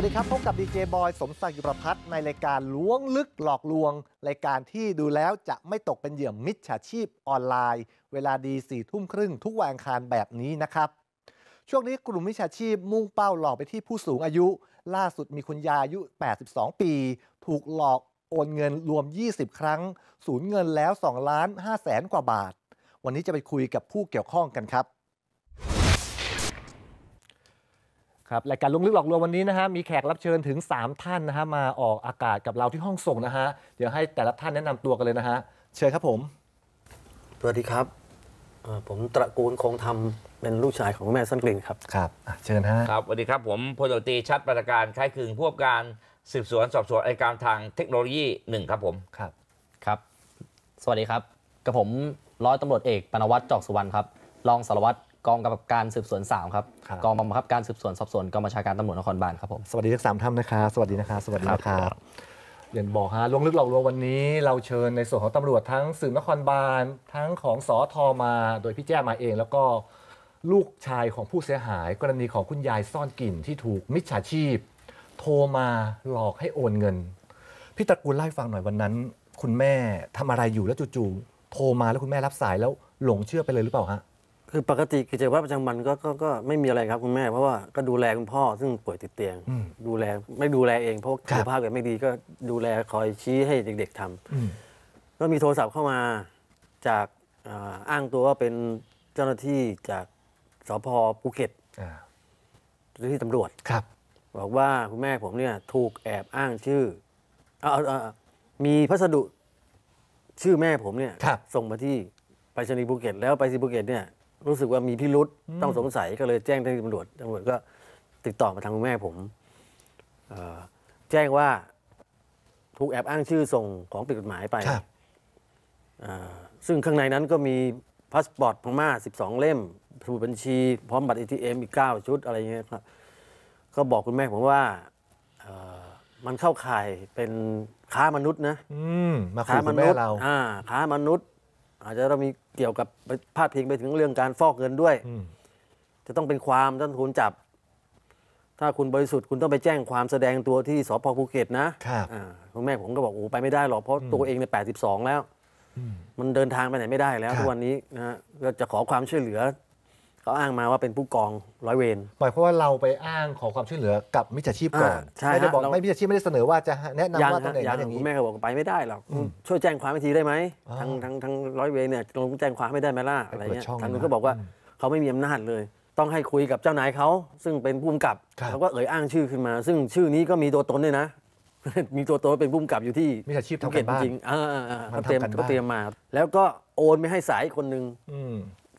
วัสดีครับ พบกับดีเจบอยสมศักดิ์ยุประพัฒน์ในรายการล้วงลึกหลอกลวง รายการที่ดูแล้วจะไม่ตกเป็นเหยื่อมิจฉาชีพออนไลน์ เวลาดีสี่ทุ่มครึ่งทุกวันอังคารแบบนี้นะครับ ช่วงนี้กลุ่มมิจฉาชีพมุ่งเป้าหลอกไปที่ผู้สูงอายุ ล่าสุดมีคุณยายอายุ 82 ปี ถูกหลอกโอนเงินรวม 20 ครั้งสูญเงินแล้ว2ล้าน5แสนกว่าบาท วันนี้จะไปคุยกับผู้เกี่ยวข้องกันครับครับรายการลุงลึกหลอกลวงวันนี้นะฮะมีแขกรับเชิญถึง 3 ท่านนะฮะมาออกอากาศกับเราที่ห้องส่งนะฮะเดี๋ยวให้แต่ละท่านแนะนำตัวกันเลยนะฮะ เชิญครับผม สวัสดีครับผมตระกูลคงทาเป็นลูกชายของแม่สั้นกลิ่นครับครับเชิญฮะครับสวัสดีครับผมพลตรีชัดประการคล้ายคลึงผู้กกการสืบสวนสอบสวนไอการทางเทคโนโลยีหนึ่งครับผมครับครับสวัสดีครับกับผมร้อยตำรวจเอกปนวัตรจอกสุวรรณครับรองสารวัตรกองกำกับการสืบสวน3ครับครับกองบังคับการสืบสวนสอบสวนกองบัญชาการตำรวจนครบาลครับผมสวัสดีทั้งสามท่านนะครับสวัสดีนะครับสวัสดีนะครับเรียนบอกฮะลงลึกหลอกลวงวันนี้ เราเชิญในส่วนของตำรวจทั้งสืบนครบาลทั้งของสอทอมาโดยพี่แจ้มาเอง แล้วก็ลูกชายของผู้เสียหายกรณีของคุณยายซ่อนกลิ่นที่ถูกมิจฉาชีพ โทรมาหลอกให้โอนเงินพี่ตะกูลไล่ฟังหน่อยวันนั้น คุณแม่ทำอะไรอยู่แล้วจู่ๆโทรมาแล้วคุณแม่รับสายแล้วหลงเชื่อไปเลยหรือเปล่าฮะคือปกติกิจวัตรประจำวันก็ก็ก็ไม่มีอะไรครับคุณแม่เพราะว่าก็ดูแลคุณพ่อซึ่งป่วยติดเตียง ดูแลไม่ดูแลเองเพราะสุขภาพแบบไม่ดีก็ดูแลคอยชี้ให้เด็กๆทำาก็มีโทรศัพท์เข้ามาจากออ้างตัวว่าเป็นเจ้าหน้าที่จากสพภูเก็ตเจ้าหน้าที่ตำรวจครับ บอกว่าคุณแม่ผมเนี่ย ถูกแอบอ้างชื่ออออมีพัสดุชื่อแม่ผมเนี่ยส่งมาที่ไปรษณีย์ภูเก็ต แล้วไปรษณีย์ภูเก็ตเนี่ยรู้สึกว่ามีพิรุษต้องสงสัยก็เลยแจ้งที่ตำรวจตำรวจ ก็ติดต่อมาทางคุณแม่ผม แจ้งว่า ถูกแอบอ้างชื่อส่งของผิดกฎหมายไปซึ่งข้างในนั้นก็มีพาสปอร์ตพม่า12 เล่มสมุดบัญชี พร้อมบัตรเอทีเอ็มอีกาชุดอะไรเงี้ยครับ ก็บอกคุณแม่ผมว่ามันเข้าข่ายเป็นค้ามนุษย์นะมาค้ามนุษย์เราค้ามนุษย์ อาจจะเรามีเกี่ยวกับพาดพิงไปถึงเรื่องการฟอกเงินด้วย จะต้องเป็นความท่านคุณจับ ถ้าคุณบริสุทธิ์คุณต้องไปแจ้งความแสดงตัวที่สพภูเก็ตนะครับคุณแม่ผมก็บอก โอ้ไปไม่ได้หรอกเพราะตัวเองในแปดสิบสองแล้ว มันเดินทางไปไหนไม่ได้แล้วทุกวันนี้นะฮะก็จะขอความช่วยเหลือเขาอ้างมาว่าเป็นผู้กอง ร้อยเวรหมายความว่าเราไปอ้างขอความช่วยเหลือกับมิจฉาชีพก่อนใช่ไม่ได้บอกไม่มิจฉาชีพไม่ได้เสนอว่าจะแนะนำว่าตรงไหนอย่างนี้แม่ก็บอกไปไม่ได้หรอกช่วยแจ้งความทีได้ไหมทางทางทางร้อยเวรเนี่ยลงแจ้งความไม่ได้ไหมล่ะอะไรเงี้ยทางนู้นก็บอกว่าเขาไม่มีอำนาจเลย ต้องให้คุยกับเจ้านายเขา ซึ่งเป็นผู้กำกับเขาก็เอ่ยอ้างชื่อขึ้นมา ซึ่งชื่อนี้ก็มีตัวตนด้วยนะมีตัวตนเป็นผู้กำกับอยู่ที่มิจฉาชีพทำกันบ้าจริงเขาเตรียมเขาเตรียมมา แล้วก็โอนไม่ให้สายคนหนึ่ง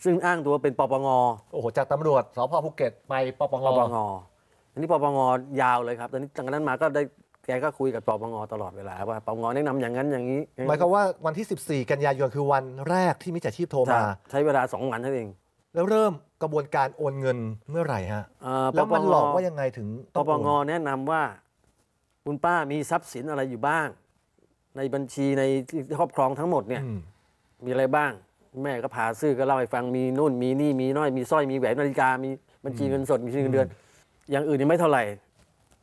ซึ่งอ้างตัวเป็นปปง โอ้โห จากตำรวจสพภูเก็ตไปปปงปปงอันนี้ปปงยาวเลยครับ ตอนนี้จากนั้นมาก็ได้แกก็คุยกับปปงตลอดเวลาว่าปปงแนะนำอย่างนั้นอย่างนี้ หมายความว่าวันที่ 14 กันยายนคือวันแรกที่มิจฉาชีพโทรมาใช้เวลา 2 วันนั่นเอง แล้วเริ่มกระบวนการโอนเงินเมื่อไหร่ฮะแล้วมันหลอกว่ายังไงถึงปปงแนะนำว่าคุณป้ามีทรัพย์สินอะไรอยู่บ้าง ในบัญชีในครอบครองทั้งหมดเนี่ยมีอะไรบ้างแม่ก็พาซื้อก็เล่าให้ฟังมีนู่นมีนี่มีน้อยมีสร้อยมีแหวนนาฬิกา มีบัญชีเงินสดมีเงินเดือนอย่างอื่นนี่ไม่เท่าไหร่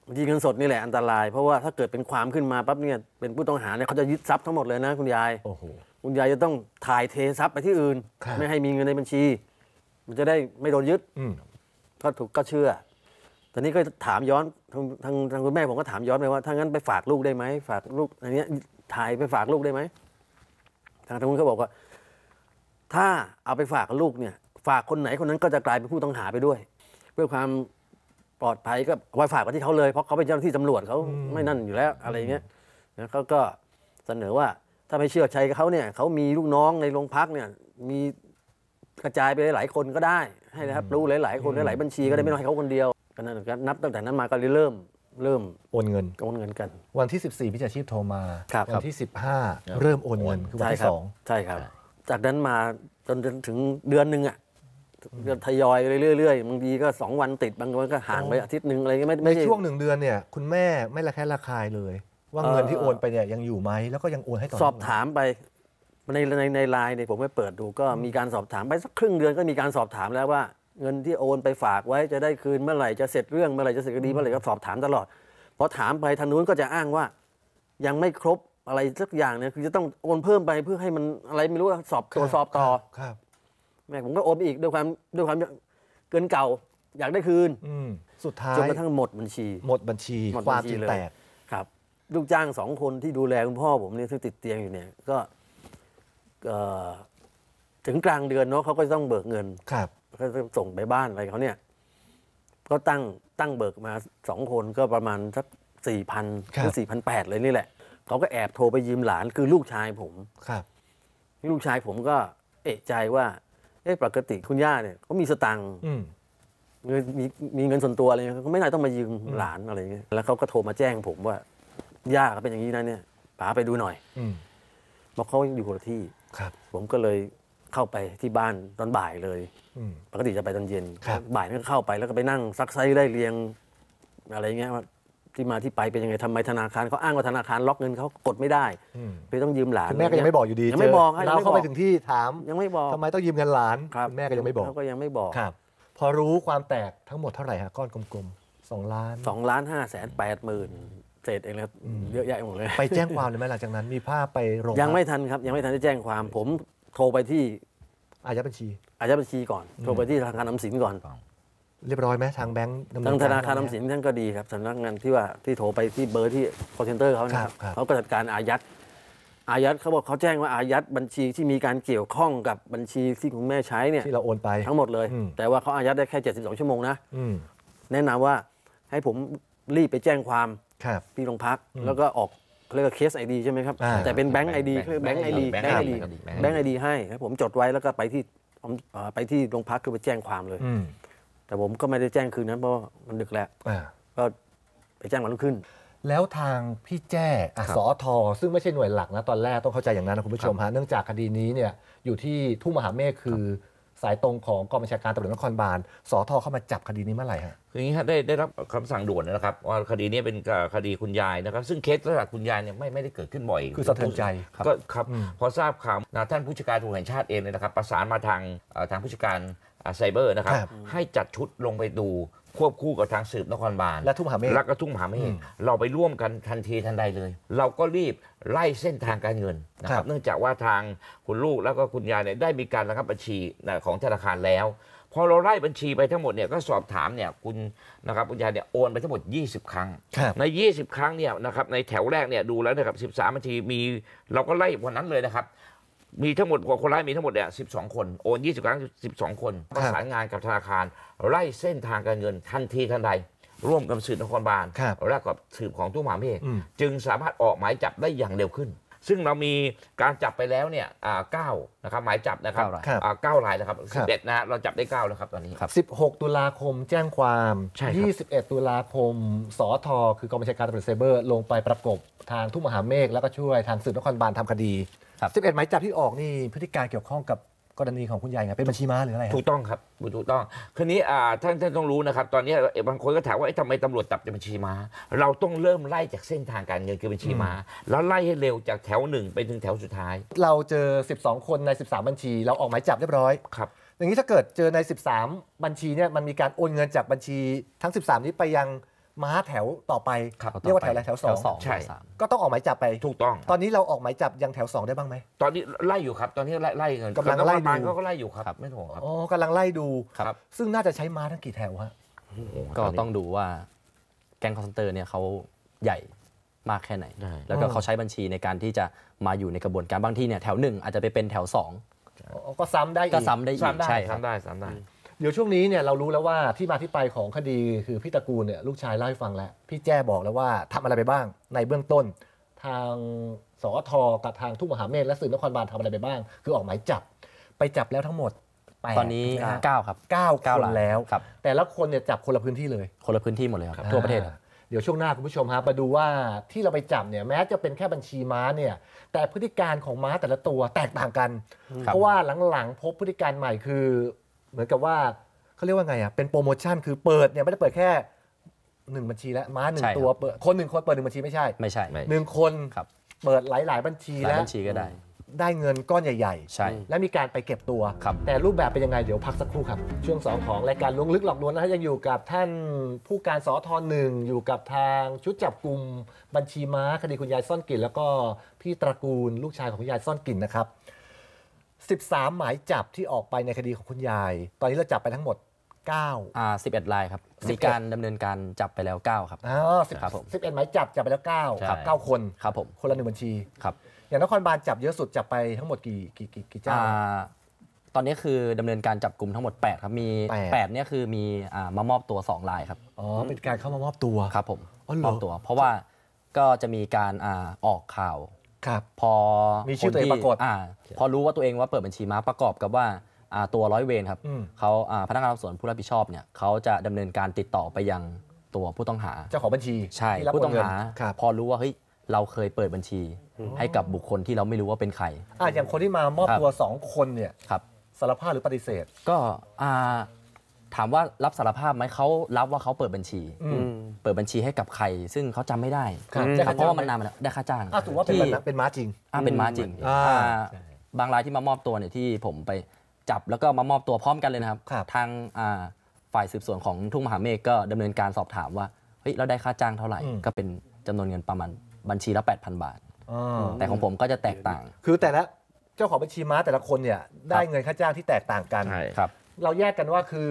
บัญชีเงินสดนี่แหละอันตราย เพราะว่าถ้าเกิดเป็นความขึ้นมาปั๊บเนี่ยเป็นผู้ต้องหาเนี่ยเขาจะยึดทรัพย์ทั้งหมดเลยนะคุณยายคุณยายจะต้องถ่ายเททรัพย์ไปที่อื่นไม่ให้มีเงินในบัญชี มันจะได้ไม่โดนยึดก็ถูกก็เชื่อ ตอนนี้ก็ถามย้อนทางทางคุณแม่ผมก็ถามย้อนไปว่าถ้างั้นไปฝากลูกได้ไหมฝากลูกอันนี้ถ่ายไปฝากลูกได้ไหมทางทางคุณเขาบอกว่าถ้าเอาไปฝากลูกเนี่ยฝากคนไหนคนนั้นก็จะกลายเป็นผู้ต้องหาไปด้วยเพื่อความปลอดภัยก็ไว้ฝากไว้ที่เขาเลยเพราะเขาเป็นเจ้าหน้าที่ตำรวจเขาไม่นั่นอยู่แล้วอะไรเงี้ยนะเขาก็เสนอว่าถ้าไม่เชื่อใจเขาเนี่ยเขามีลูกน้องในโรงพักเนี่ยมีกระจายไปหลายคนก็ได้ให้นะครับรู้หลาย ๆ คนหลายบัญชีก็ได้ไม่ต้องให้เขาคนเดียวก็นั่นก็นับตั้งแต่นั้นมาก็เริ่มเริ่มโอนเงินโอนเงินกัน วันที่ 14พิจาชีพโทรมา วันที่ 15 เริ่มโอนเงินคือวันที่สองใช่ครับจากนั้นมาจนถึงเดือนหนึ่งอ่ะก็ทยอยเรื่อยๆบางทีก็สองวันติดบางวันก็ห่างไปอาทิตย์หนึ่งอะไรเงี้ยไม่ไม่ในใช่ช่วงหนึ่งเดือนเนี่ย คุณแม่ไม่ละแค่ระคายเลย ว่าเงินที่โอนไปเนี่ยยังอยู่ไหมแล้วก็ยังโอนให้ต่อสอบถามไป ในในในไลน์เนี่ยผมไปเปิดดูก็มีการสอบถามไปสักครึ่งเดือนก็มีการสอบถามแล้วว่า เงินที่โอนไปฝากไว้จะได้คืนเมื่อไหร่จะเสร็จเรื่องเมื่อไหร่จะเสร็จคดีเมื่อไหร่ก็สอบถามตลอดพอถามไปทางนู้นก็จะอ้างว่ายังไม่ครบอะไรสักอย่างเนี่ยคือจะต้องโอนเพิ่มไปเพื่อให้มันอะไรไม่รู้สอบตรวจสอบ ต่อครับ แม่ผมก็โอนอีกด้วยความ ด้วยความเกินเก่าอยากได้คืนสุดท้ายจนกระทั่งหมดบัญชี หมดบัญชีหมดบัญชีแตกครับ ลูกจ้างสองคนที่ดูแล คุณพ่อผมเนี่ยที่ติดเตียงอยู่เนี่ยก็ถึงกลางเดือนเนาะเขาก็ต้องเบิกเงิน ครับก็ส่งไปบ้านอะไรเขาเนี่ยก็ตั้งตั้งเบิกมาสองคนก็ประมาณสักสี่พันหรือสี่พันแปดเลยนี่แหละเขาก็แอบโทรไปยืมหลานคือลูกชายผม ครับ ลูกชายผมก็เอะใจว่า เอ๊ะปกติคุณย่าเนี่ยเขามีสตังค์เงินมีมีเงินส่วนตัวอะไรเงี้ยเขาไม่น่าต้องมายืมหลานอะไรเงี้ย แล้วเขาก็โทรมาแจ้ง ผมว่า ย่าเขาเป็นอย่างนี้นะเนี่ยป๋าไปดูหน่อยบอกเขาอยู่คนละที่ครับ ผมก็เลยเข้าไปที่บ้านตอนบ่ายเลย ปกติจะไปตอนเย็น บ่ายก็เข้าไปแล้วก็ไปนั่งซักไซไล่เรียง อะไรเงี้ยว่าที่มาที่ไปเป็นยังไงทำไมธนาคารเขาอ้างว่าธนาคารล็อกเงินเขากดไม่ได้เลยต้องยืมหลานแม่ก็ยังไม่บอกอยู่ดียังไม่บอกเราเข้าไปถึงที่ถามยังไม่บอกทำไมต้องยืมเงินหลานแม่ก็ยังไม่บอกเขาก็ยังไม่บอกครับ พอรู้ความแตกทั้งหมดเท่าไหร่ฮะก้อนกลมๆสองล้านสองล้านห้าแสนแปดหมื่นเศษเองแล้วเยอะแยะหมดเลยไปแจ้งความเลยไหมหลังจากนั้นมีภาพไปโรงยังไม่ทันครับยังไม่ทันได้แจ้งความผมโทรไปที่ อายัดบัญชี อายัดบัญชีก่อนโทรไปที่ธนาคารน้ำสินก่อนเรียบร้อยไหมทางแบงค์ทางธนาคารออมสินท่านก็ดีครับสำนักงานที่ว่าที่โทรไปที่เบอร์ที่ call center เขานะครับเขาก็จัดการอายัดอายัดเขาบอกเขาแจ้งว่าอายัดบัญชีที่มีการเกี่ยวข้องกับบัญชีที่คุณแม่ใช้เนี่ยที่เราโอนไปทั้งหมดเลย แต่ว่าเขาอายัดได้แค่ 72 ชั่วโมงนะแนะนำว่าให้ผมรีบไปแจ้งความที่โรงพักแล้วก็ออกเรียกว่าเคสไอดีใช่ไหมครับแต่เป็นแบงก์ไอดีแบงก์ไอดีแบงก์ไอดีแบงก์ไอดีให้ผมจดไว้แล้วก็ไปที่ไปที่โรงพักคือไปแจ้งความเลยแต่ผมก็ไม่ได้แจ้งคืนนั้น เพราะว่ามันดึกแล้วก็ไปแจ้งวันรุ่งขึ้น แล้วทางพี่แจ้สอทอ ซึ่งไม่ใช่หน่วยหลักนะตอนแรกต้องเข้าใจอย่างนั้นนะคุณผู้ชมฮะเนื่องจากคดีนี้เนี่ยอยู่ที่ทุ่งมหาเมฆคือ สายตรงของกองบัญชาการตำรวจนครบาลสอทอเข้ามาจับคดีนี้เมื่อไหร่ฮะคืออย่างนี้ฮะได้ได้รับคำสั่งด่วนนะครับว่าคดีนี้เป็นคดีคุณยายนะครับซึ่งเคสลักษณะคุณยายเนี่ยไม่ไม่ได้เกิดขึ้นบ่อย คือสะเทือนใจครับก็ครับพอทราบข่าวท่านผู้จัดการตำรวจแห่งชาติเองเนี่ยนะครับ ประสานมาทางทางผู้จัดการไซเบอร์นะครับรบให้จัดชุดลงไปดูควบคู่กับทางสืบนครบาลและทุ่งมหาเมฆและก็ทุ่งมหาเมฆเราไปร่วมกันทันทีทันใดเลย เราก็รีบไล่เส้นทางการเงินนะครับ เนื่องจากว่าทางคุณลูกแล้วก็คุณยายเนี่ยได้มีการระงับบัญชีของธนาคารแล้ว พอเราไล่บัญชีไปทั้งหมดเนี่ยก็สอบถามเนี่ยคุณนะครับคุณยายเนี่ยโอนไปทั้งหมด 20 ครั้งใน 20 ครั้งเนี่ยนะครับในแถวแรกเนี่ยดูแล้วนะครับ13ัาชีมี เราก็ไล่วันนั้นเลยนะครับมีทั้งหมดคนร้ายมีทั้งหมดเนี่ยสิคนโอน 20 ครั้ง 12 คนประสานงานกับธนาคารไล่เส้นทางการเงินทันทีทันใด ร่วมกับสืบนครบาลครับและกับสืบของตู้หมหาเมฆจึงสามารถออกหมายจับได้อย่างเร็วขึ้น ซึ่งเรามีการจับไปแล้วเนี่ยเก้านะครับหมายจับนะครับเก้ารายนะครับสิบเอ็ดนะฮะเราจับได้เก้าแล้วครับตอนนี้สิบ16 ตุลาคมแจ้งความยี่ิบเอ21 ตุลาคมสอทอคือกองบัญชาการตำรวจไซเบอร์ ลงไปประกบทางทุ่งมหาเมฆแล้วก็ช่วยทางสืบนครบาลทำคดี11 หมายจับที่ออกนี่พฤติการเกี่ยวข้องกับกรณีของคุณยายไงเป็นบัญชีม้าหรืออะไรถูกต้องครับถูกต้องคืนนี้ท่านท่านต้องรู้นะครับตอนนี้บางคนก็ถามว่าทำไมตำรวจจับบัญชีม้าเราต้องเริ่มไล่จากเส้นทางการเงินคือบัญชีม้าแล้วไล่ให้เร็วจากแถวหนึ่งไปถึงแถวสุดท้าย เราเจอ12 คนใน 13 บัญชี เราออกหมายจับเรียบร้อยครับอย่างนี้ถ้าเกิดเจอใน 13 บัญชีเนี่ยมันมีการโอนเงินจากบัญชี ทั้ง 13 นี้ไปยังม้าแถวต่อไปเรียกว่าแถวอะไรแถวสองใช่ก็ต้องออกหมายจับไปถูกต้อง ตอนนี้เราออกหมายจับยังแถวสองได้บ้างไหมตอนนี้ไล่อยู่ครับ ตอนนี้ไล่ไล่กินกำลังไล่ดูก็ไล่อยู่ครับ ไม่ถูกครับอ๋อกำลังไล่ดูครับซึ่งน่าจะใช้ม้าทั้งกี่แถวฮะก็ต้องดูว่าแก๊งคอเนเตอร์เนี่ยเขาใหญ่มากแค่ไหน แล้วก็เขาใช้บัญชีในการที่จะมาอยู่ในกระบวนการบางที่เนี่ยแถวหนึ่งอาจจะไปเป็นแถวสองก็ซ้ำได้ก็ซ้ำได้อีกซ้ำได้ ใช่ครับซ้ำได้ซ้ำได้เดี๋ยวช่วงนี้เนี่ยเรารู้แล้วว่าที่มาที่ไปของคดีคือพี่ตะกูลเนี่ยลูกชายเล่าให้ฟังแล้ว พี่แจ้บอกแล้วว่าทำอะไรไปบ้าง ในเบื้องต้น ทางสอทอกับทางทุ่งมหาเมฆและสื่อนครบาลทำอะไรไปบ้าง คือออกหมายจับไปจับแล้วทั้งหมดตอนนี้9ครับ9คนแล้วแต่ละคนเนี่ยจับคนละพื้นที่เลยคนละพื้นที่หมดเลยครับทั่วประเทศเดี๋ยวช่วงหน้าคุณผู้ชมฮะมาดูว่าที่เราไปจับเนี่ยแม้จะเป็นแค่บัญชีม้าเนี่ย แต่พฤติการของม้าแต่ละตัวแตกต่างกัน เพราะว่าหลังๆพบพฤติการใหม่คือเหมือนกับว่าเขาเรียกว่าไงอ่ะเป็นโปรโมชั่นคือเปิดเนี่ยไม่ได้เปิดแค่หนึ่งบัญชีแล้วม้าหนึ่งตัวเปิดคนหนึ่งคนเปิดหนึ่งบัญชีไม่ใช่ ไม่ใช่หนึ่งคนเปิดหลายยบัญชีหลายแล้วบัญชีก็ได้ ได้เงินก้อนใหญ่ ๆ ใช่ และมีการไปเก็บตัวแต่รูปแบบเป็นยังไง เดี๋ยวพักสักครู่ครับช่วง 2 ของรายการลุวงลึกหลอกลวงนะฮะยังอยู่กับท่านผู้การสอทอหนึ่งอยู่กับทางชุดจับกลุ่มบัญชีม้า คดีคุณยายซ่อนกลิ่น แล้วก็พี่ตระกูลลูกชายของคุณยายซ่อนกลิ่นนะครับ13หมายจับที่ออกไปในคดีของคุณยาย ตอนนี้เราจับไปทั้งหมด9อ่า11รายครับมีการดำเนินการจับไปแล้ว9ครับ อ๋อสิบครับผม11เอ็ดหมายจับจับไปแล้วเก้าบ9เก้าคนครับผม คนละหนึ่งบัญชี ครับ อย่างนครบาลจับเยอะสุดจับไปทั้งหมดกี่กี่กี่กี่เจ้าอ่าตอนนี้คือดำเนินการจับกลุ่มทั้งหมด8ครับ มีแปดเนี่ยคือมีอ่ามามอบตัว2รายครับ อ๋อเป็นการเข้ามามอบตัวครับผม อ๋อเมอบตัว เพราะว่าก็จะมีการอ่าออกข่าวครับพอมีชื่อตัวเองปรากฏพอรู้ว่าตัวเองว่าเปิดบัญชีม้าประกอบกับว่าตัวร้อยเวรครับเขาพนักงานสอบสวนผู้รับผิดชอบเนี่ยเขาจะดำเนินการติดต่อไปยังตัวผู้ต้องหาเจ้าของบัญชีใช่ผู้ต้องหาพอรู้ว่าเฮ้ยเราเคยเปิดบัญชีให้กับบุคคลที่เราไม่รู้ว่าเป็นใครอ่าอย่างคนที่มามอบตัว 2 คนเนี่ยครับสารภาพหรือปฏิเสธก็อ่าถามว่ารับสารภาพไหมเขารับว่าเขาเปิดบัญชีเปิดบัญชีให้กับใคร ซึ่งเขาจำไม่ได้เพราะว่ามันนานมาแล้วได้ค่าจ้างถือว่าเป็น เป็นม้าจริงเป็นม้าจริงบางรายที่มามอบตัวเนี่ยที่ผมไปจับแล้วก็มามอบตัวพร้อมกันเลยนะครับทางฝ่ายสืบสวนของทุ่งมหาเมฆก็ดำเนินการสอบถามว่าเฮ้ยเราได้ค่าจ้างเท่าไหร่ ก็เป็นจำนวนเงินประมาณบัญชีละ8,000 บาทแต่ของผมก็จะแตกต่าง คือแต่ละเจ้าของบัญชีม้าแต่ละคนเนี่ย ได้เงินค่าจ้างที่แตกต่างกันครับเราแยกกันว่าคือ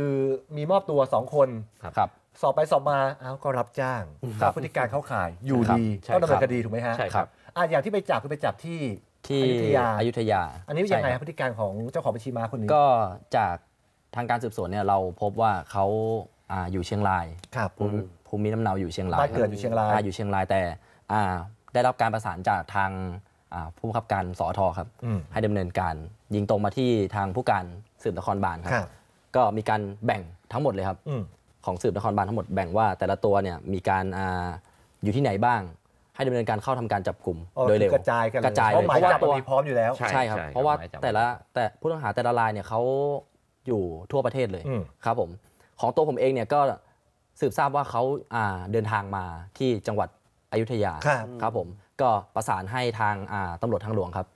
มีมอบตัวสองคนครับสอบไป สอบมาอ้าวก็รับจ้างครับพฤติการเข้าข่ายอยู่ดีก็ดำเนินคดีถูกไหมฮะใช่ครับอ่าอย่างที่ไปจับคือไปจับที่ที่อยุธยาอยุธยา อันนี้เป็นยังไงครับพฤติการของเจ้าของบัญชีม้าคนนี้ก็จากทางการสืบ สวนเนี่ยเราพบว่าเขาอ่าอยู่เชียงรายครับภูมิภูมิลำเนาอยู่เชียงรายบ้านเกิดอยู่เชียงรายอยู่เชียงรายแต่อ่าได้รับการประสานจากทางผู้บังคับการสอทอครับให้ดำเนินการ ยิงตรงมาที่ทางผู้การสืบนครบาลครับก็มีการแบ่งทั้งหมดเลยครับของสืบนครบาลทั้งหมดแบ่งว่าแต่ละตัวเนี่ยมีการอยู่ที่ไหนบ้าง ให้ดำเนินการเข้าทำการจับกลุ่มโดยเร็วกระจายกันกระจายเพราะหมายจับมีพร้อมอยู่แล้วใช่ครับ เพราะว่าแต่ละแต่ผู้ต้องหาแต่ละรายเนี่ยเขาอยู่ทั่วประเทศเลยครับผมของตัวผมเองเนี่ยก็สืบทราบว่าเขาเดินทางมาที่จังหวัดอยุธยาครับผมก็ประสานให้ทางตำรวจทางหลวงครับ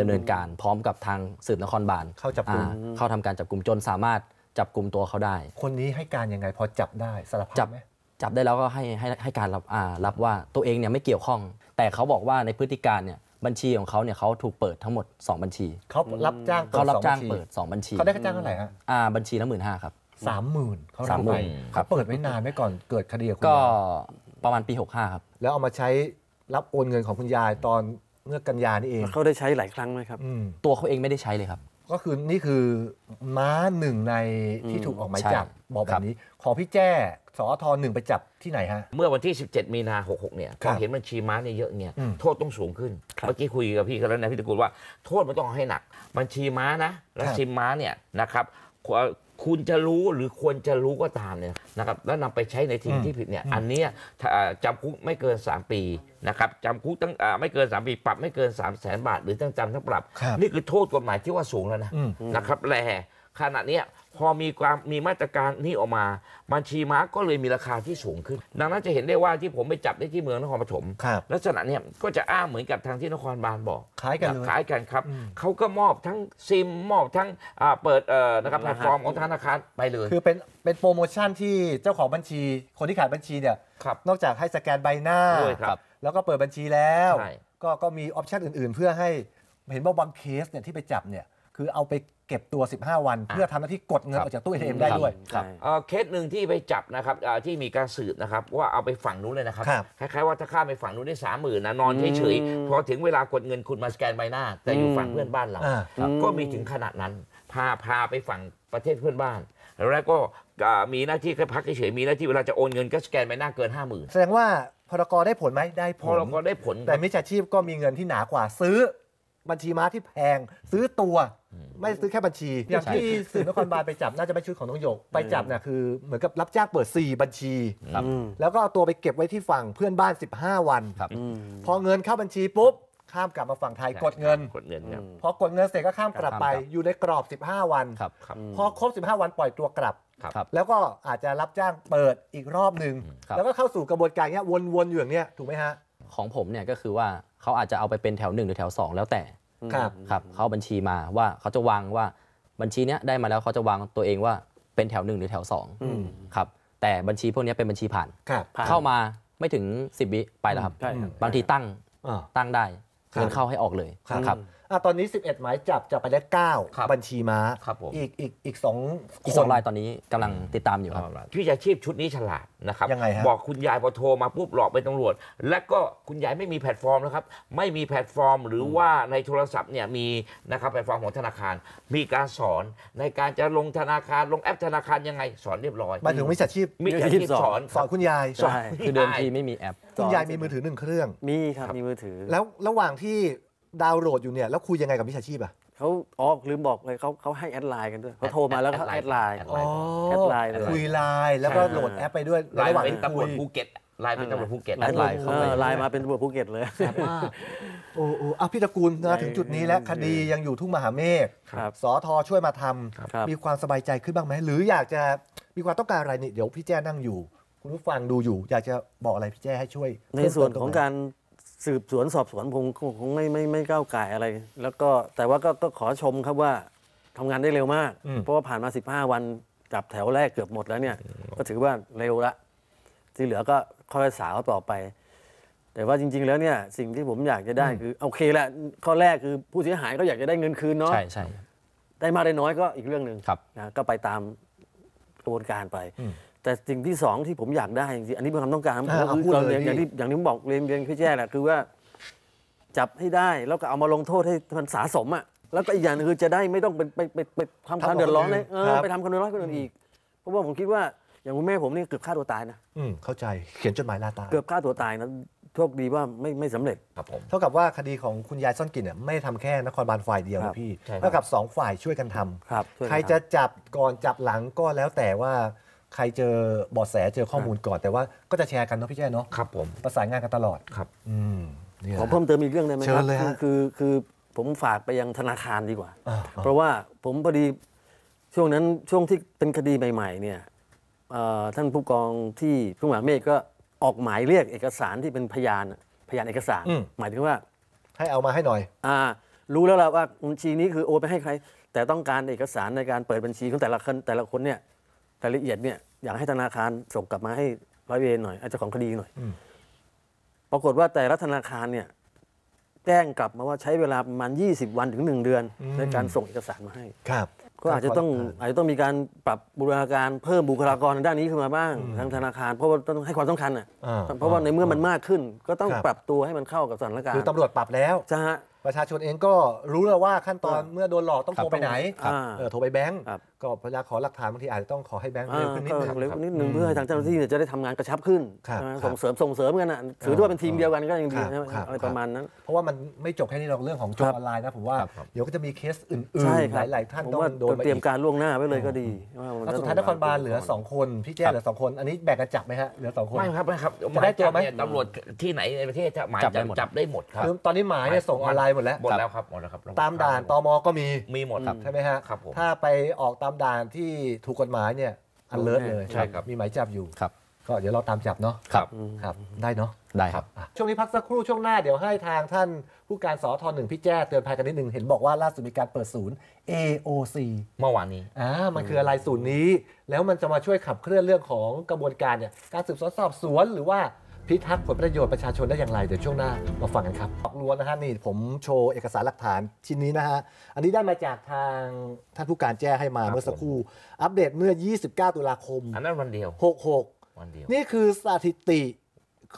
ดำเนินการพร้อมกับทางสืบนครบาลเข้าจับกลุ่มเข้าทำการจับกลุ่มจน สามารถจับกลุ่มตัวเขาได้ คนนี้ให้การยังไงพอจับได้สารภาพไหมจับได้แล้วก็ให้ให้ให้การรับอ่า รับว่าตัวเองเนี่ยไม่เกี่ยวข้อง แต่เขาบอกว่าในพฤติการเนี่ยบัญชีของเขาเนี่ยเขาถูกเปิดทั้งหมด2บัญชีเขารับจ้างเขารับจ้างเปิด2บัญชีเขาได้ค่าจ้างเท่าไหร่ครอ่าบัญชีละหมื่นห้าครับสามหมื่นเขาทำไปเขาเปิดไว้นานไหมก่อนเกิดคดีก็ประมาณปี65ครับแล้วเอามาใช้รับโอนเงินของคุณยายตอนเมื่อกันยานี่เอง เขาได้ใช้หลายครั้งไหมครับ ตัวเขาเองไม่ได้ใช้เลยครับ ก็คือนี่คือม้าหนึ่งในที่ถูกออกหมายจับ บอกแบบนี้ ขอพี่แจ้สอทหนึ่งไปจับที่ไหนฮะ เมื่อวันที่ 17 มีนา 66เนี่ยพอเห็นบัญชีม้าเนี่ยเยอะเนี่ย โทษต้องสูงขึ้น เมื่อกี้คุยกับพี่กันแล้วนะพี่ตะกูลว่าโทษมันต้องให้หนัก บัญชีม้านะ และชิมม้าเนี่ยนะครับ คุณจะรู้หรือควรจะรู้ก็ตามเนี่ยนะครับ แล้วนำไปใช้ในทิ้งที่ผิดเนี่ย อันนี้จำคุกไม่เกิน 3 ปีนะครับจำคุกตั้งไม่เกิน 3 ปีปรับไม่เกิน3 0 0แสนบาทหรือทั้งจำทั้งปรับ นี่คือโทษกฎหมายที่ว่าสูงแล้วนะนะครับแหลขณะนี้พอมีความมีมาตรการนี้ออกมา บัญชีม้าก็เลยมีราคาที่สูงขึ้น ดังนั้นจะเห็นได้ว่าที่ผมไปจับได้ที่เมืองนครปฐมลักษณะเนี้ยก็จะอ้างเหมือนกับทางที่นครบาลบอกคล้ายกันคล้ายกันครับเขาก็มอบทั้งซิมมอบทั้งเปิดนะครับแพลตฟอร์มของธนาคารไปเลยคือเป็นเป็นโปรโมชั่นที่เจ้าของบัญชีคนที่ขายบัญชีเนี่ยนอกจากให้สแกนใบหน้าครับแล้วก็เปิดบัญชีแล้ว ก็ก็มีออปชันอื่นๆ เพื่อให้เห็นว่าบางเคสเนี่ยที่ไปจับเนี่ย คือเอาไปเก็บตัว 15 วัน เพื่อทำหน้าที่กดเงินออกจากตู้ ATM ได้ด้วยเคสหนึ่งที่ไปจับนะครับที่มีการสืบนะครับว่าเอาไปฝั่งนู้นเลยนะครับ คล้ายๆว่าถ้าข้าไปฝั่งนู้นได้สามหมื่นนะนอนเฉยๆพอถึงเวลากดเงินคุณมาสแกนใบหน้า แต่อยู่ฝั่งเพื่อนบ้านเราก็มีถึงขนาดนั้นพาพาไปฝั่งประเทศเพื่อนบ้าน แล้วก็มีหน้าที่แค่พักเฉยๆมีหน้าที่เวลาจะโอนเงินก็สแกนใบหน้าเกิน5 0,000ื่นแสดงว่าพรกรได้ผลไหมได้ผพรกได้ผลแต่มิจฉาชีพก็มีเงินที่หนากว่าซื้อบัญชีม้าที่แพงซื้อตัวไม่ซื้อแค่บัญชีอย่างที่สื่อนครบาลไปจับน่าจะไม่ชุดของน้องหยกไปจับน่ะคือเหมือนกับรับจ้างเปิด 4 บัญชีแล้วก็เอาตัวไปเก็บไว้ที่ฝั่งเพื่อนบ้าน 15 วันพอเงินเข้าบัญชีปุ๊บข้ามกลับมาฝั่งไทยกดเงินกดเงินพอกดเงินเสร็จก็ข้ามกลับไปอยู่ในกรอบ 15 วันพอครบ15 วันปล่อยตัวกลับแล้วก็อาจจะรับจ้างเปิดอีกรอบหนึ่ง แล้วก็เข้าสู่กระบวนการเนี้ยวนๆอยู่อย่างเนี้ยถูกไหมฮะ ของผมเนี่ยก็คือว่าเขาอาจจะเอาไปเป็นแถวหนึ่งหรือแถวสองแล้วแต่ครับครับเขาบัญชีมาว่าเขาจะวางว่าบัญชีเนี้ยได้มาแล้วเขาจะวางตัวเองว่าเป็นแถวหนึ่งหรือแถวสองครับแต่บัญชีพวกนี้เป็นบัญชีผ่าน เข้ามาไม่ถึง 10วิไปแล้วครับบางทีตั้งตั้งได้เงินเข้าให้ออกเลยครับอ่ะตอนนี้ 11 หมายจับจับไปได้คก้บบัญชีม้าอีกอีกอีกสองอีกสองรายตอนนี้กำลังติดตามอยู่ครับ พี่ชาชีพชุดนี้ฉลาดนะครับยังไงฮะบอกคุณยายพอโทรมาปุ๊บหลอกไปตํตำรวจและก็คุณยายไม่มีแพลตฟอร์มนะครับไม่มีแพลตฟอร์ม หรือว่าในโทรศัพท์เนี่ยมีนะครับแพลตฟอร์มของธนาคาร มีการสอนในการจะลงธนาคารลงแอปธนาคารยังไง สอนเรียบร้อย มาถึงวิชาชีพมีการีพสอนสอนคุณยายใช่คือเดิมทีไม่มีแอป คุณยายมีมือถือหนึ่งเครื่องมีครับมีมือถือแล้วระหว่างที่ดาวน์โหลดอยู่เนี่ยแล้วคุยยังไงกับมิชาชีพอ่ะเขาอ๋อลืมบอกเลยเขาเขาให้แอดไลน์กันด้วยเขาโทรมาแล้วเขาแอดไลน์อแอดไลน์คุยไลน์แล้วก็โหลดแอปไปด้วยลระหว่างเป็นตำรวจภูเก็ตลายเป็นตำรวจภูเก็ตแอดไลน์เขาไลน์มาเป็นตำรวจภูเก็ตเลยโอ้โอ้อ่ะพี่ตระกูลนะถึงจุดนี้แล้วคดียังอยู่ทุ่งมหาเมฆครับสอทอช่วยมาทำมีความสบายใจขึ้นบ้างไหมหรืออยากจะมีความต้องการอะไรนี่เดี๋ยวพี่แจ้นั่งอยู่ คุณผู้ฟังดูอยู่อยากจะบอกอะไรพี่แจ้ให้ช่วย ในส่วนของการสืบสวนสอบสวนคงคงไม่ไม่ไม่ก้าวไก่อะไร แล้วก็แต่ว่าก็ก็ขอชมครับว่าทำงานได้เร็วมาก เพราะว่าผ่านมา 15 วันจับแถวแรกเกือบหมดแล้วเนี่ยก็ถือว่าเร็วละที่เหลือก็ค่อยสาวต่อไป แต่ว่าจริงๆแล้วเนี่ย สิ่งที่ผมอยากจะได้คือโอเคแหละข้อแรกคือผู้เสียหายก็อยากจะได้เงินคืนเนาะใช่ใช่ได้มากได้น้อยก็อีกเรื่องหนึ่งนะก็ไปตามกระบวนการไปแต่สิ่งที่สองที่ผมอยากได้จริงๆอันนี้เป็นความต้องการของผมเออเอาพูดเลยอย่างที่อย่างที่ผมบอกเรียนเรียนพี่แจ้แหละคือว่า จับให้ได้ แล้วก็เอามาลงโทษให้มันสะสมอ่ะแล้วก็อีกอย่างนึงคือจะได้ไม่ต้องเป็นไปไปไปทำความเดือดร้อนเลยเออไปทำความเดือดร้อนคนอื่นอีก เพราะว่าผมคิดว่าอย่างคุณแม่ผมนี่เกือบฆ่าตัวตายนะอืมเข้าใจเขียนจดหมายลาตายเกือบฆ่าตัวตายนะโชคดีว่าไม่ไม่สำเร็จ ครับผมเท่ากับว่าคดีของคุณยายซ่อนกลิ่นเนี่ยไม่ทำทำแค่นครบาลฝ่ายเดียวรนะพี่เท่ากับสองฝ่ายช่วยกันทำครับใครจะจับก่อนจับหลังก็แล้วแต่ว่าใครเจอบอดแสเจอข้อมูลก่อนแต่ว่าก็จะแชร์กันเนาะพี่แจ้เนาะครับ ผมประสานงานกันตลอดครับอืมขอเพิ่มเติมอีกเรื่องได้ไหมครัเชิญเลยคือคือผมฝากไปยังธนาคารดีกว่า เพราะว่าผมพอดีช่วงนั้นช่วงที่เป็นคดีใหม่ๆเนี่ยท่านผู้กองที่ผู้หมาาเมฆก็ออกหมายเรียกเอกสารที่เป็นพยานพยานเอกสารหมายถึงว่า ให้เอามาให้หน่อยอ่ารู้แล้วล่ะว่าบัญชีนี้คือโอนไปให้ใคร แต่ต้องการเอกสารในการเปิดบัญชีของแต่ละคนแต่ละคนเนี่ยรายละเอียดเนี่ยอยากให้ธนาคารส่งกลับมาให้ร้อยเวรหน่อยอาจจะของคดีหน่อยปรากฏว่าแต่รัฐธนาคารเนี่ยแจ้งกลับมาว่าใช้เวลาประมาณ20 วันถึง 1 เดือน ในการส่งเอกสารมาให้ครับ ก็อาจจะต้องอาจจะต้องมีการปรับบุรณาการเพิ่มบุคลากรในด้านนี้ขึ้นมาบ้างทางธนาคาร เพราะว่าต้องให้ความสำคัญอ่ะ เพราะว่าในเมื่อมันมากขึ้น ก็ต้องปรับตัวให้มันเข้ากับสถานการณ์คือตำรวจปรับแล้วใช่ฮะประชาชนเองก็รู้แล้วว่าขั้นตอนเมื่อโดนหลอกต้องโทรไปไหนโทรไปแบงก์ก็เวลาขอหลักฐานบางที อาจจะต้องขอให้แบงค์เร็วขึ้นนิดนึงเร็วนิดนึงเพื่อให้ทางเจ้าหน้าที่จะได้ทำงานกระชับขึ้นส่งเสริมส่งเสริมกันอ่ะถือว่าเป็นทีมเดียวกันก็ยังดีอะไรประมาณนั้นเพราะว่ามันไม่จบแค่นี้เราเรื่องของโจบออนไลน์นะผมว่า เดี๋ยวก็จะมีเคสอื่น ๆ หลาย ๆ ท่านต้องโดนเตรียมการล่วงหน้าไว้เลยก็ดีแล้วสุดท้ายนครบาลเหลือ 2 คนพี่แจ้เหลือ 2 คนอันนี้แบ่งกันจับไหมฮะเหลือ2คนไม่ครับไม่ครับจะได้ตัวไหมตำรวจที่ไหนในประเทศหมายจับจับได้หมดครับตอนนี้หมายเนี่ยส่งออนไลน์หมดแล้วหมดแล้วครับหมดแล้วครับตามด่านตมก็มีมีหมดใช่ไหมฮะถ้าไปออกตามด่านที่ถูกกฎหมายเนี่ยอันเลิศเลยใช่ครับมีหมายจับอยู่ครับ ก็เดี๋ยวเราตามจับเนาะครับครับได้เนาะได้ครับ ช่วงนี้พักสักครู่ช่วงหน้าเดี๋ยวให้ทางท่านผู้การสอทอหนึ่งพี่แจ้เตือนภัยกันนิดหนึ่ง เห็นบอกว่าล่าสุดมีการเปิดศูนย์ AOC เมื่อวานนี้อ่ามันคืออะไรศูนย์นี้ แล้วมันจะมาช่วยขับเคลื่อนเรื่องของกระบวนการเนี่ยการสืบสวนสอบสวนหรือว่าพิทักษ์ผลประโยชน์ประชาชนได้อย่างไรเดี๋ยวช่วงหน้ามาฟังกันครับออกล้วนนะฮะนี่ ผมโชว์เอกสารหลักฐานชิ้นนี้นะฮะ อันนี้ได้มาจากทางท่านผู้การแจ้ให้มาเมื่อสักครู่ อัปเดตเมื่อ 29 ตุลาคม อันนั้นวันเดียว66วันเดียวนี่คือสถิติ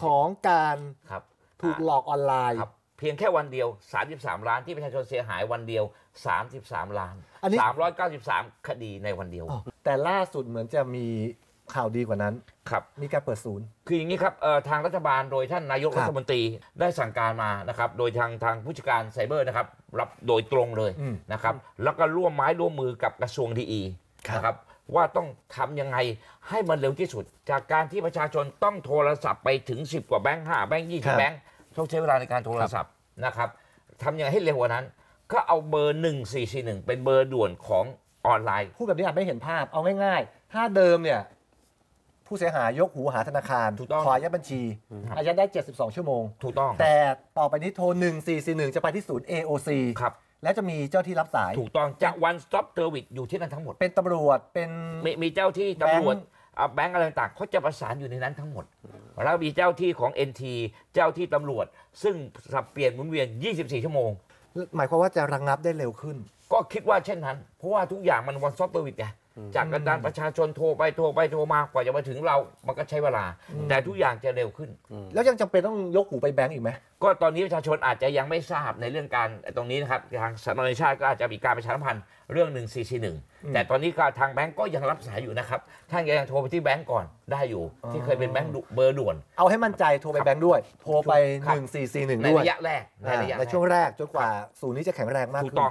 ของการถูกหลอกออนไลน์เพียงแค่วันเดียว 33 ล้านที่ประชาชนเสียหายวันเดียว 33 ล้าน393 คดีในวันเดียว แต่ล่าสุดเหมือนจะมีข่าวดีกว่านั้น ครับ มีการเปิดศูนย์ คืออย่างนี้ครับ ทางรัฐบาลโดยท่านนายกรัฐมนตรีได้สั่งการมา นะครับ โดยทางทางผู้จัดการไซเบอร์นะครับ รับโดยตรงเลยนะครับ แล้วก็ร่วมไม้ร่วมมือกับกระทรวงดีอีนะครับ ว่าต้องทํำยังไงให้มันเร็วที่สุด จากการที่ประชาชนต้องโทรศัพท์ไปถึง 10 กว่าแบงค์ห้าแบงค์ยี่สิบแบงค์ต้องใช้เวลาในการโทรศัพท์นะครับทำยังไงให้เร็วกว่านั้น ก็เอาเบอร์ 1 4่งเป็นเบอร์ด่วนของออนไลน์ พูดแบบนี้ไม่เห็นภาพ เอาง่ายๆถ้าเดิมเนี่ยผู้เสียหายยกหูหาธนาคาร ถูกต้องขออายัดบัญชี อายัดได้ 72 ชั่วโมง ถูกต้อง แต่ต่อไปนี้โทร 1441 จะไปที่ศูนย์ AOC ครับ และจะมีเจ้าที่รับสาย ถูกต้อง จะ one stop service อยู่ที่นั่นทั้งหมด เป็นตำรวจ เป็นมีมีเจ้าที่ตำรวจแบงค์อะแบงก์อะไรต่างๆเขาจะประสานอยู่ในนั้นทั้งหมด แล้วมีเจ้าที่ของ NT เจ้าที่ตำรวจ ซึ่งสับเปลี่ยนหมุนเวียน 24 ชั่วโมง หมายความว่าจะระงงับได้เร็วขึ้น ก็คิดว่าเช่นนั้น เพราะว่าทุกอย่างมันวันซอฟต์เวอร์วิดไงจากกระดานประชาชนโทรไป โทรไป โทรมากว่าจะมาถึงเรา มันก็ใช้เวลา แต่ทุกอย่างจะเร็วขึ้น แล้วยังจำเป็นต้องยกหูไปแบงก์อีกไหมก็ตอนนี้ประชาชนอาจจะยังไม่ทราบในเรื่องการตรงนี้นะครับทางสำนักงานชาติก็อาจจะมีการประชาสัมพันธ์เรื่อง 1 4่งแต่ตอนนี้ก็ทางแบงก์ก็ยังรับสายอยู่นะครับท่านยังโทรไปที่แบงก์ก่อนได้อยู่ที่เคยเป็นแบงก์เบอร์ด่วนเอาให้มั่นใจโทรไปแบงก์ด้วยโทรไป1 4ีหนึ่งในระยะแรกในช่วงแรกจนกว่าศูนย์นี้จะแข็งแรงมากขึ้น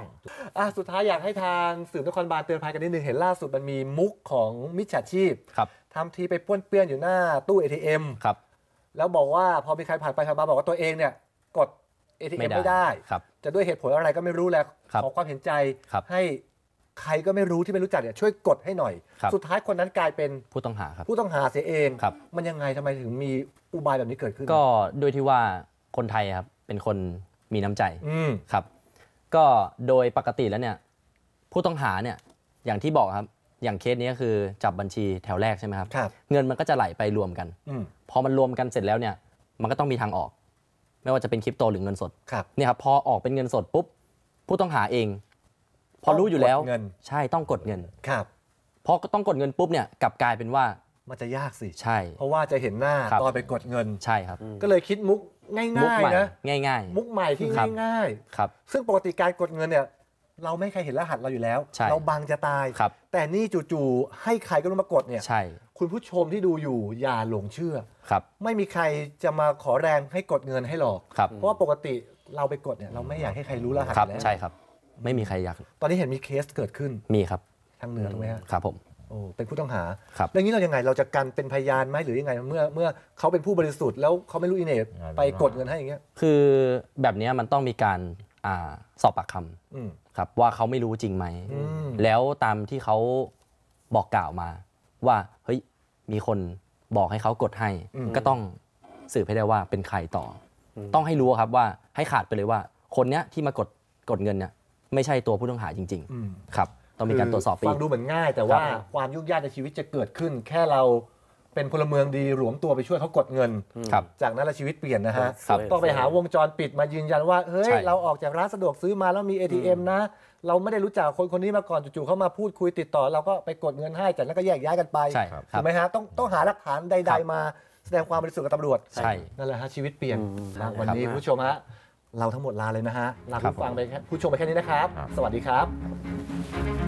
สุดท้ายอยากให้ทางสื่อนครบาลเตือนภัยกันนิดนึงเห็นล่าสุดมันมีมุกของมิจฉาชีพทำทีไปป้วนเปี้ยนอยู่หน้าตู้เอทีครับแล้วบอกว่าพอมีใครผ่านไปผ่านมา บอกว่าตัวเองเนี่ย กดเอทีเอ็มไม่ได้จะด้วยเหตุผลอะไรก็ไม่รู้แหละวขอความเห็นใจ ให้ใครก็ไม่รู้ที่ไม่รู้จักเนี่ยช่วยกดให้หน่อย สุดท้ายคนนั้นกลายเป็นผู้ต้องหาครับ ผู้ต้องหาเสียเองมันยังไงทำไมถึงมีอุบายแบบนี้เกิดขึ้น ก็ด้วยที่ว่าคนไทยครับ เป็นคนมีน้ำใจครับ ก็โดยปกติแล้วเนี่ย ผู้ต้องหาเนี่ย อย่างที่บอกครับอย่างเคสนี้คือจับบัญชีแถวแรกใช่ไหมครับ เงินมันก็จะไหลไปรวมกันพอมันรวมกันเสร็จแล้วเนี่ย มันก็ต้องมีทางออกไม่ว่าจะเป็นคริปโต หรือเงินสดเนี่ยครับพอออกเป็นเงินสดปุ๊บผู้ต้องหาเอง พอรู้อยู่แล้วใช่ต้องกดเงินครับพอต้องกดเงินปุ๊บเนี่ยกลับกลายเป็นว่ามันจะยากสิใช่ เพราะว่าจะเห็นหน้าตอนไปกดเงินใช่ครับ ก็เลยคิดมุกง่ายๆนะง่ายๆ มุกใหม่ที่ง่ายๆครับ ซึ่งปกติการกดเงินเนี่ยเราไม่เคยเห็นรหัสเราอยู่แล้ว เราบังจะตาย แต่นี่จู่ๆให้ใครก็รู้มากดเนี่ยคุณผู้ชมที่ดูอยู่อย่าหลงเชื่อไม่มีใครจะมาขอแรงให้กดเงินให้หรอกรเพราะว่าปกติเราไปกดเนี่ยเราไม่อยากให้ใครรู้รหัสแล้วใช่ครับ ไม่มีใครอยากตอนนี้เห็นมีเคสเกิดขึ้นมีครับทางเหนือถูกไหมครับผมโอ้เป็นผู้ต้องหาครับเรื่องนี้เรายังไงเราจะกันเป็นพยานไหมหรือยังไงเมื่อ เมื่อเขาเป็นผู้บริสุทธิ์แล้วเขาไม่รู้อินเนตไปกดเงินให้อย่างเงี้ยคือแบบนี้มันต้องมีการสอบปากคำครับ ว่าเขาไม่รู้จริงไหมแล้วตามที่เขาบอกกล่าวมา ว่า เฮ้ย มีคนบอกให้เขากดให้ ก็ต้องสืบให้ได้ว่าเป็นใครต่อ ต้องให้รู้ครับว่าให้ขาดไปเลยว่า คนเนี้ยที่มากดกดเงินเนี่ยไม่ใช่ตัวผู้ต้องหาจริง ๆ ครับ ต้องมีการตรวจสอบไปฟังดูเหมือนง่ายแต่ว่าความยุ่งยากในชีวิตจะเกิดขึ้น แค่เราเป็นพลเมืองดีรวมตัวไปช่วยเขากดเงิน จากนั้นละชีวิตเปลี่ยนนะฮะ ต้องไปหาวงจรปิดมายืนยันว่า เฮ้ย เราออกจากร้านสะดวกซื้อมา แล้วมี ATM นะ เราไม่ได้รู้จักคนคนนี้มาก่อนจู่ๆเขามาพูดคุยติดต่อ เราก็ไปกดเงินให้จากนั้นก็แยกย้ายกันไปใช่ถูกไหมฮะ ต้องต้องหาหลักฐานใด ๆ มาแสดงความบริสุทธิ์กับตำรวจใช่นั่นแหละฮะชีวิตเปลี่ยนนะวันนี้คุณผู้ชมฮะเราทั้งหมดลาเลยนะฮะ ลาคุณผู้ฟังไปแค่ผู้ชมไปแค่นี้นะครับ สวัสดีครับ